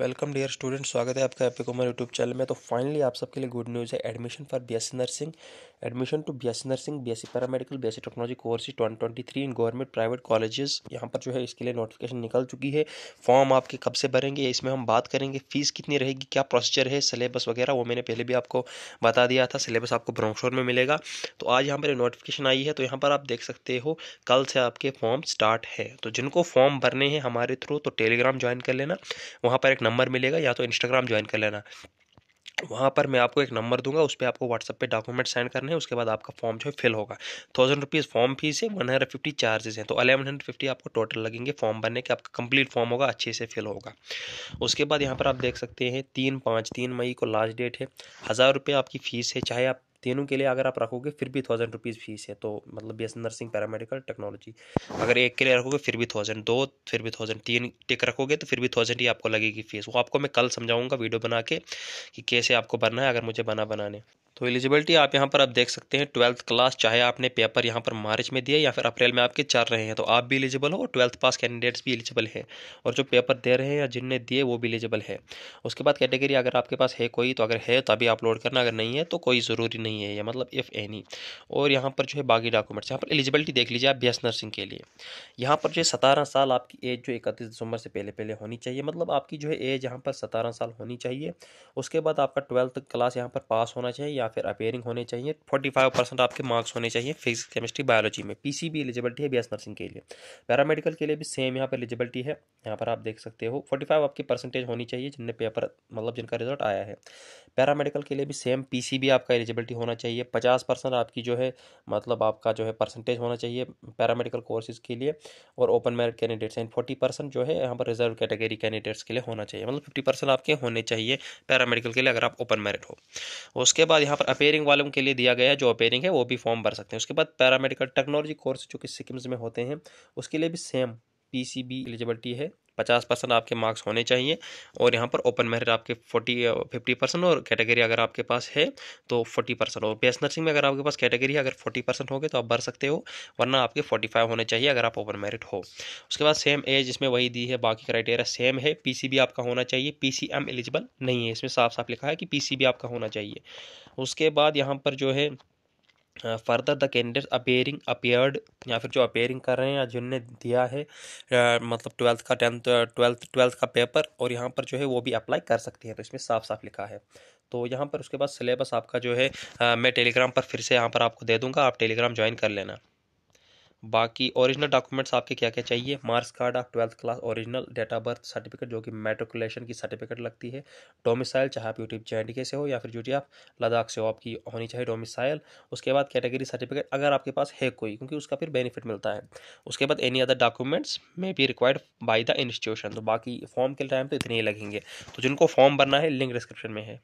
welcome dear student स्वागत है आपका एपी कुमार यूट्यूब चैनल में तो फाइनली आप सबके लिए गुड न्यूज़ है admission for BSc nursing admission to BSc nursing BSc paramedical BSc technology course twenty twenty three in government private colleges यहाँ पर जो है इसके लिए नोटिफिकेशन निकल चुकी है फॉर्म आपके कब से भरेंगे इसमें हम बात करेंगे फीस कितनी रहेगी क्या प्रोसीजर है सिलेबस वगैरह वो मैंने पहले भी आपको बता दिया था सिलेबस आपको ब्रोंशोर में मिलेगा तो आज यहाँ पर नोटिफिकेशन आई है तो यहाँ पर आप देख सकते हो कल से आपके फॉर्म स्टार्ट है तो जिनको फॉर्म भरने हैं हमारे थ्रू तो टेलीग्राम ज्वाइन कर लेना वहाँ पर एक नंबर मिलेगा या तो इंस्टाग्राम ज्वाइन कर लेना वहाँ पर मैं आपको एक नंबर दूंगा उस पर आपको व्हाट्सअप पे डॉक्यूमेंट सेंड करने हैं उसके बाद आपका फॉर्म जो है फिल होगा थाउजेंड रुपीज़ फॉर्म फीस है वन हंड्रेड फिफ्टी चार्जेस हैं तो अलेवन हंड्रेड फिफ्टी आपको टोटल लगेंगे फॉर्म भरने के आपका कंप्लीट फॉर्म होगा अच्छे से फिल होगा उसके बाद यहाँ पर आप देख सकते हैं तीन पाँच तीन मई को लास्ट डेट है हज़ार रुपये आपकी फ़ीस है चाहे आप तीनों के लिए अगर आप रखोगे फिर भी थाउजेंड रुपीज़ फीस है तो मतलब बी नर्सिंग पैरामेडिकल टेक्नोलॉजी अगर एक के लिए रखोगे फिर भी थाउजेंड दो फिर भी थाउजेंड तीन टिक रखोगे तो फिर भी थाउजेंड ही आपको लगेगी फीस वो आपको मैं कल समझाऊंगा वीडियो बना के कि कैसे आपको भरना है अगर मुझे बना बनाने तो एलिजिबिलिटी आप यहाँ पर आप देख सकते हैं ट्वेल्थ क्लास चाहे आपने पेपर यहाँ पर मार्च में दिया या फिर अप्रैल में आपके चल रहे हैं तो आप भी एलिजिबल हो और ट्वेल्थ पास कैंडिडेट्स भी एलिजिबल हैं और जो पेपर दे रहे हैं या जिनने दिए वो भी एलिजिबल है उसके बाद कैटेगरी अगर आपके पास है कोई तो अगर है तभी अपलोड करना अगर नहीं है तो कोई ज़रूरी नहीं है या मतलब इफ़ एनी और यहाँ पर जो है बाकी डॉक्यूमेंट्स यहाँ पर एलिजिबिलिटी देख लीजिए आप बी नर्सिंग के लिए यहाँ पर जो है सतारह साल आपकी एज जो इकतीस दिसंबर से पहले पहले होनी चाहिए मतलब आपकी जो है एज यहाँ पर सतारह साल होनी चाहिए उसके बाद आपका ट्वेल्थ क्लास यहाँ पर पास होना चाहिए या फिर अपेयरिंग होने चाहिए फोर्टी फाइव परसेंट आपके मार्क्स होने चाहिए फिजिक्स केमिस्ट्री बायोलॉजी में पी सी भी एलिजिबिलिटी है बी एस नर्सिंग के लिए पैरामेडिकल के लिए भी सेम यहाँ पर एलिजिबिलिटी है यहाँ पर आप देख सकते हो फोर्टी फाइव आपकी परसेंटेज होनी चाहिए जिनने पेपर मतलब जिनका रिजल्ट आया है पैरामेडिकल के लिए भी सेम पी सी भी आपका एलिजिबिलिटी होना चाहिए पचास परसेंट आपकी जो है मतलब आपका जो है परसेंटेज होना चाहिए पैरामेडिकल कोर्सेज के लिए और open merit candidates and forty percent जो है यहाँ पर रिजर्व कैटेगरी कैंडिडेट्स के लिए होना चाहिए मतलब फिफ्टी परसेंट आपके होने चाहिए पैरामेडिकल के लिए अगर आप ओपन मेरिट हो उसके बाद यहाँ यहाँ पर अपेयरिंग वालों के लिए दिया गया है जो अपेयरिंग है वो भी फॉर्म भर सकते हैं उसके बाद पैरामेडिकल टेक्नोलॉजी कोर्स जो कि सिक्किम्स में होते हैं उसके लिए भी सेम बी एलिजिबिलिटी है पचास परसेंट आपके मार्क्स होने चाहिए और यहाँ पर ओपन मेरिट आपके फोर्टी फिफ्टी परसेंट और कैटेगरी अगर आपके पास है तो फोर्टी परसेंट और बेस नर्सिंग में अगर आपके पास कैटेगरी अगर फोर्टी परसेंट हो गए तो आप भर सकते हो वरना आपके फोर्टी फाइव होने चाहिए अगर आप ओपन मेरिट हो उसके बाद सेम एज इसमें वही दी है बाकी क्राइटेरिया सेम है पी आपका होना चाहिए पी एलिजिबल नहीं है इसमें साफ साफ लिखा है कि पी आपका होना चाहिए उसके बाद यहाँ पर जो है further the candidates appearing appeared या फिर जो अपेयरिंग कर रहे हैं या जिनने दिया है आ, uh, मतलब ट्वेल्थ का टेंथ ट्वेल्थ ट्वेल्थ का पेपर और यहाँ पर जो है वो भी अप्लाई कर सकती हैं तो इसमें साफ साफ लिखा है तो यहाँ पर उसके बाद सिलेबस आपका जो है आ, uh, मैं टेलीग्राम पर फिर से यहाँ पर आपको दे दूँगा आप टेलीग्राम ज्वाइन कर लेना बाकी ओरिजिनल डॉक्यूमेंट्स आपके क्या क्या चाहिए marks card of twelfth class original of birth certificate जो कि मेट्रिकुलेशन की सर्टिफिकेट लगती है डोमिसाइल चाहे आप यूट्यूब जे से हो या फिर जो आप लद्दाख से हो आपकी होनी चाहिए डोमिसाइल उसके बाद कैटेगरी सर्टिफिकेट अगर आपके पास है कोई क्योंकि उसका फिर बेनिफिट मिलता है उसके बाद any other documents may be required by the institution तो बाकी फॉर्म के टाइम तो इतने ही लगेंगे तो जिनको फॉर्म भरना है लिंक डिस्क्रिप्शन में है